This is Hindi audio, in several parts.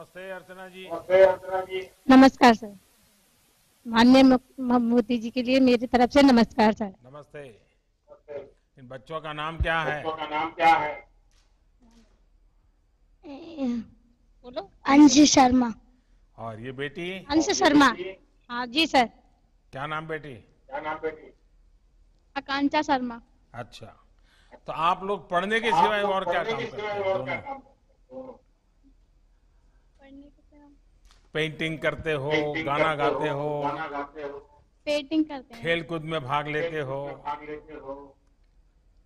नमस्ते अर्चना जी नमस्कार सर मान्य मोदी जी के लिए मेरी तरफ से नमस्कार सर नमस्ते इन बच्चों का नाम क्या है बच्चों का नाम क्या है बोलो अंशी शर्मा और ये बेटी अंश शर्मा हाँ जी सर क्या नाम बेटी क्या नाम बेटी आकांक्षा शर्मा अच्छा तो आप लोग पढ़ने के सिवाय और क्या काम करते हैं दोनों पेंटिंग करते हो गाना गाते हो पेंटिंग करते खेल कूद में भाग लेते हो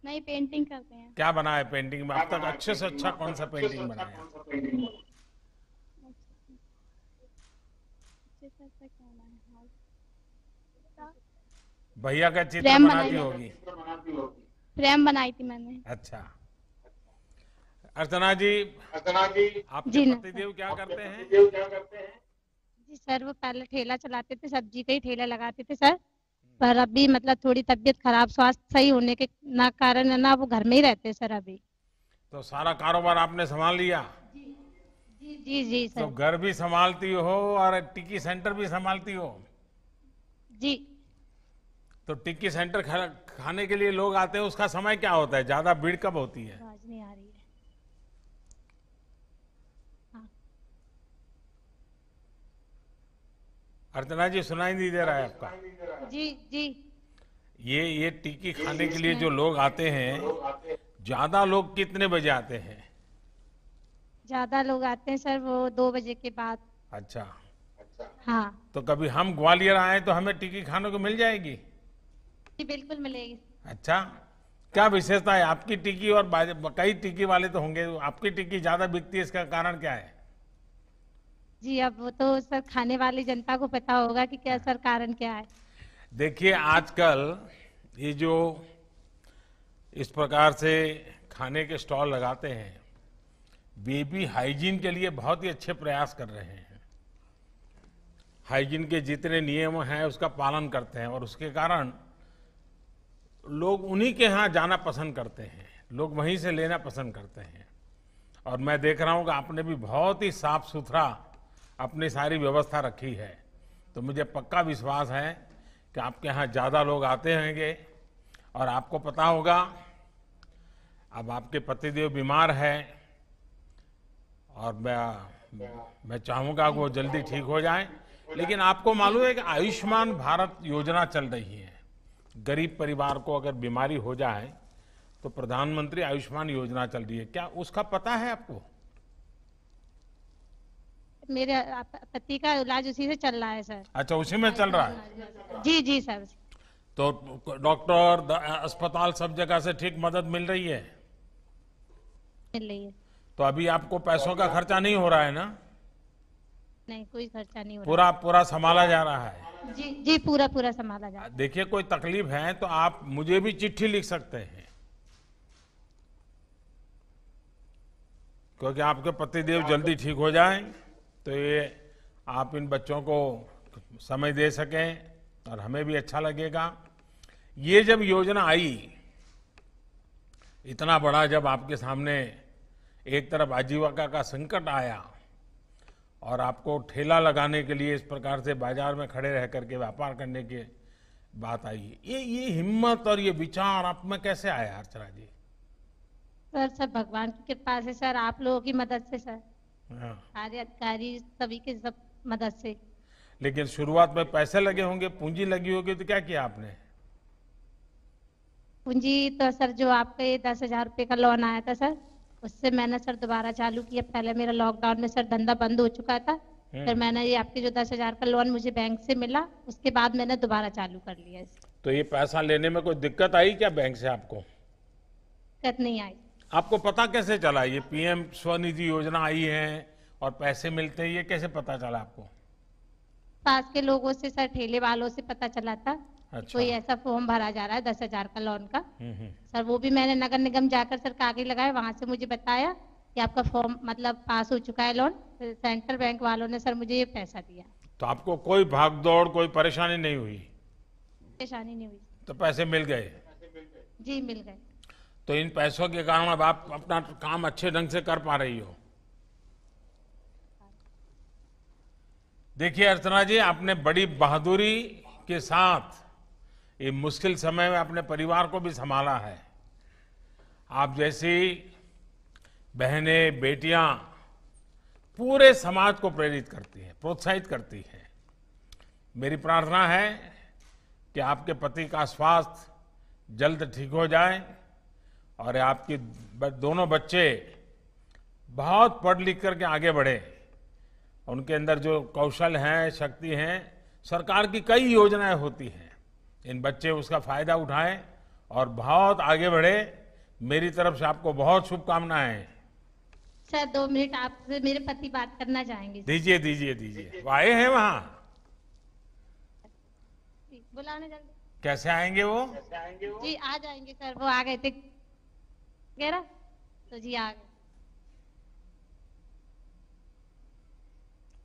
नहीं पेंटिंग करते हैं क्या बना है पेंटिंग में अब तक अच्छे से अच्छा कौन सा पेंटिंग अच्छा बनाया अच्छा हाँ? भैया का चित्र बनाती होगी फ्रेम बनाई थी मैंने अच्छा अर्चना जी अर्चना जी आप पतिदेव क्या करते हैं क्या करते हैं जी सर वो पहले ठेला चलाते थे सब्जी का ही ठेला लगाते थे सर पर अभी मतलब थोड़ी तबियत खराब स्वास्थ्य सही होने के ना कारण है ना वो घर में ही रहते हैं सर अभी तो सारा कारोबार आपने संभाल लिया जी जी जी सर तो घर भी संभालती हो और टिक्की सेंटर भी संभालती हो जी तो टिक्की सेंटर खाने के लिए लोग आते हैं उसका समय क्या होता है ज्यादा भीड़ कब होती है आवाज नहीं आ रही अर्चना जी सुनाई नहीं दे रहा है आपका जी जी ये ये टिक्की खाने के लिए जो लोग आते हैं ज्यादा लोग कितने बजे आते हैं ज्यादा लोग आते हैं सर वो दो बजे के बाद अच्छा हाँ तो कभी हम ग्वालियर आए तो हमें टिक्की खाने को मिल जाएगी जी बिल्कुल मिलेगी अच्छा क्या विशेषता है आपकी टिक्की और कई टिक्की वाले तो होंगे आपकी टिक्की ज्यादा बिकती है इसका कारण क्या है जी अब वो तो सर खाने वाली जनता को पता होगा कि क्या सर कारण क्या है देखिए आजकल ये जो इस प्रकार से खाने के स्टॉल लगाते हैं बेबी हाइजीन के लिए बहुत ही अच्छे प्रयास कर रहे हैं हाइजीन के जितने नियम हैं उसका पालन करते हैं और उसके कारण लोग उन्हीं के यहाँ जाना पसंद करते हैं लोग वहीं से लेना पसंद करते हैं और मैं देख रहा हूँ कि आपने भी बहुत ही साफ सुथरा अपनी सारी व्यवस्था रखी है तो मुझे पक्का विश्वास है कि आपके यहाँ ज़्यादा लोग आते होंगे और आपको पता होगा अब आपके पतिदेव बीमार है और मैं मैं चाहूँगा कि वो जल्दी ठीक हो जाए लेकिन आपको मालूम है कि आयुष्मान भारत योजना चल रही है गरीब परिवार को अगर बीमारी हो जाए तो प्रधानमंत्री आयुष्मान योजना चल रही है क्या उसका पता है आपको मेरे पति का इलाज उसी से चल रहा है सर अच्छा उसी में चल रहा है जी जी सर तो डॉक्टर अस्पताल सब जगह से ठीक मदद मिल रही है मिल रही है तो अभी आपको पैसों का खर्चा नहीं हो रहा है ना नहीं कोई खर्चा नहीं हो पूरा पूरा संभाला जा रहा है जी जी पूरा पूरा संभाला जा रहा है देखिए कोई तकलीफ है तो आप मुझे भी चिट्ठी लिख सकते हैं क्योंकि आपके पति देव जल्दी ठीक हो जाए तो ये आप इन बच्चों को समय दे सकें और हमें भी अच्छा लगेगा ये जब योजना आई इतना बड़ा जब आपके सामने एक तरफ आजीविका का संकट आया और आपको ठेला लगाने के लिए इस प्रकार से बाजार में खड़े रह करके व्यापार करने की बात आई ये ये हिम्मत और ये विचार आप में कैसे आया अर्चना जी सर सर भगवान की कृपा से सर आप लोगों की मदद से सर हाँ। सारे अधिकारी सभी के सब मदद से लेकिन शुरुआत में पैसे लगे होंगे पूंजी लगी होगी तो क्या किया आपने पूंजी तो सर जो आपके दस हजार रूपए का लोन आया था सर उससे मैंने सर दोबारा चालू किया पहले मेरा लॉकडाउन में सर धंधा बंद हो चुका था हम्म। फिर मैंने ये आपके जो दस हजार का लोन मुझे बैंक से मिला उसके बाद मैंने दोबारा चालू कर लिया तो ये पैसा लेने में कोई दिक्कत आई क्या बैंक से आपको दिक्कत नहीं आई आपको पता कैसे चला ये पीएम स्वनिधि योजना आई है और पैसे मिलते हैं ये कैसे पता चला आपको पास के लोगों से सर ठेले वालों से पता चला था अच्छा। कोई ऐसा फॉर्म भरा जा रहा है दस हजार का लोन का हम्म, हम्म। सर वो भी मैंने नगर निगम जाकर सर कागज लगाया वहाँ से मुझे बताया कि आपका फॉर्म मतलब पास हो चुका है लोन सेंट्रल बैंक वालों ने सर मुझे ये पैसा दिया तो आपको कोई भाग कोई परेशानी नहीं हुई परेशानी नहीं हुई तो पैसे मिल गए जी मिल गए तो इन पैसों के कारण अब आप अपना काम अच्छे ढंग से कर पा रही हो देखिए अर्चना जी आपने बड़ी बहादुरी के साथ ये मुश्किल समय में अपने परिवार को भी संभाला है आप जैसी बहनें बेटियां पूरे समाज को प्रेरित करती हैं प्रोत्साहित करती हैं मेरी प्रार्थना है कि आपके पति का स्वास्थ्य जल्द ठीक हो जाए और आपकी दोनों बच्चे बहुत पढ़ लिख करके आगे बढ़े उनके अंदर जो कौशल हैं शक्ति हैं सरकार की कई योजनाएं होती हैं इन बच्चे उसका फायदा उठाएं और बहुत आगे बढ़े मेरी तरफ से आपको बहुत शुभकामनाएं सर दो मिनट आपसे मेरे पति बात करना चाहेंगे दीजिए दीजिए दीजिए आए हैं वहाँ बुलाने कैसे आएंगे वो कैसे आएंगे वो जी आ जाएंगे सर वो आ गए थे गहरा तो जी आ गए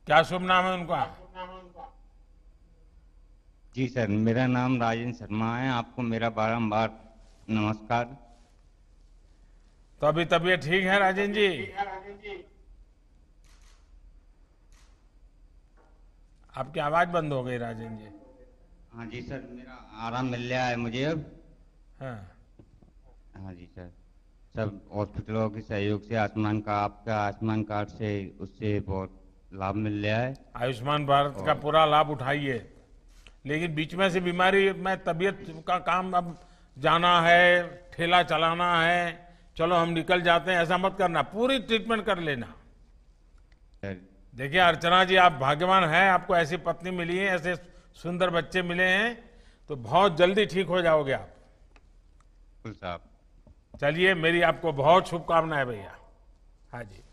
क्या शुभ नाम है उनका जी सर मेरा नाम राजेंद्र शर्मा है आपको मेरा बारम्बार नमस्कार तो अभी तबीयत ठीक है राजेंद्र जी आपकी आवाज बंद हो गई राजेंद्र जी हाँ जी सर मेरा आराम मिल गया है मुझे अब हाँ हाँ जी सर सब हॉस्पिटलों के सहयोग से आयुष्मान का आपका आयुष्मान कार्ड से उससे बहुत लाभ मिल रहा है आयुष्मान भारत का पूरा लाभ उठाइए लेकिन बीच में से बीमारी में तबीयत का काम अब जाना है ठेला चलाना है चलो हम निकल जाते हैं ऐसा मत करना पूरी ट्रीटमेंट कर लेना देखिए अर्चना जी आप भाग्यवान हैं आपको ऐसी पत्नी मिली है ऐसे सुंदर बच्चे मिले हैं तो बहुत जल्दी ठीक हो जाओगे आप साहब चलिए मेरी आपको बहुत शुभकामनाएं भैया हाँ जी